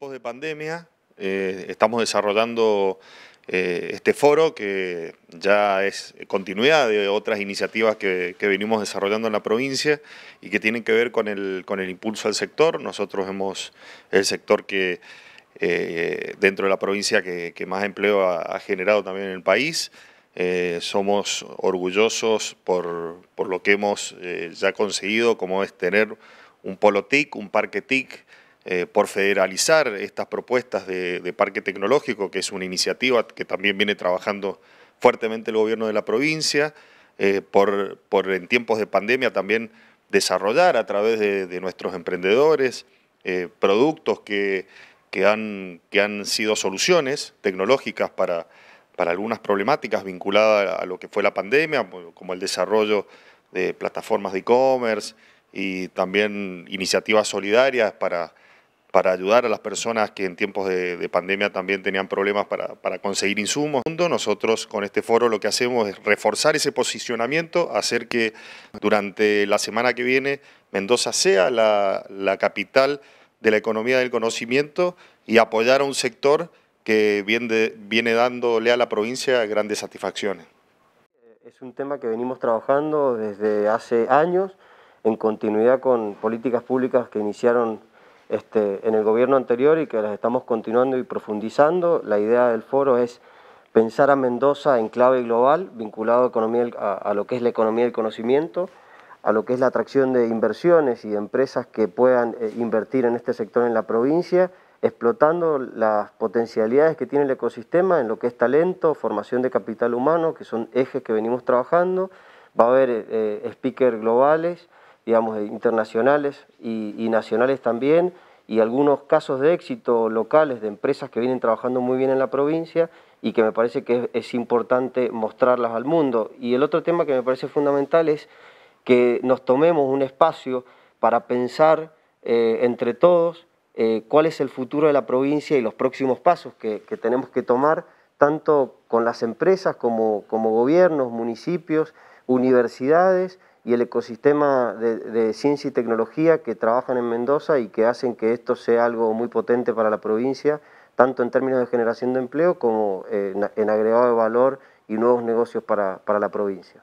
tiempos de pandemia eh, estamos desarrollando eh, este foro que ya es continuidad de otras iniciativas que, venimos desarrollando en la provincia y que tienen que ver con el, con el impulso al sector. Nosotros hemos, el sector que eh, dentro de la provincia que, más empleo ha, generado también en el país. somos orgullosos por, por lo que hemos ya conseguido, como es tener un polo TIC, un parque TIC, eh, por federalizar estas propuestas de, parque tecnológico, que es una iniciativa que también viene trabajando fuertemente el gobierno de la provincia, eh, por, en tiempos de pandemia también desarrollar a través de, nuestros emprendedores eh, productos que, que, han, que han sido soluciones tecnológicas para, para algunas problemáticas vinculadas a lo que fue la pandemia, como el desarrollo de plataformas de e-commerce y también iniciativas solidarias para para ayudar a las personas que en tiempos de, pandemia también tenían problemas para, conseguir insumos. Nosotros con este foro lo que hacemos es reforzar ese posicionamiento, hacer que durante la semana que viene Mendoza sea la, capital de la economía del conocimiento y apoyar a un sector que viene, viene dándole a la provincia grandes satisfacciones. Es un tema que venimos trabajando desde hace años en continuidad con políticas públicas que iniciaron este, en el gobierno anterior y que las estamos continuando y profundizando. La idea del foro es pensar a Mendoza en clave global, vinculado a, lo que es la economía del conocimiento, a lo que es la atracción de inversiones y empresas que puedan eh, invertir en este sector en la provincia, explotando las potencialidades que tiene el ecosistema en lo que es talento, formación de capital humano, que son ejes que venimos trabajando. Va a haber eh, eh, speakers globales, digamos, eh, internacionales y, nacionales también, y algunos casos de éxito locales de empresas que vienen trabajando muy bien en la provincia y que me parece que es, importante mostrarlas al mundo. Y el otro tema que me parece fundamental es que nos tomemos un espacio para pensar eh, entre todos eh, cuál es el futuro de la provincia y los próximos pasos que, tenemos que tomar, tanto con las empresas como, como gobiernos, municipios, universidades y el ecosistema de, ciencia y tecnología que trabajan en Mendoza y que hacen que esto sea algo muy potente para la provincia, tanto en términos de generación de empleo como eh, en, agregado de valor y nuevos negocios para la provincia.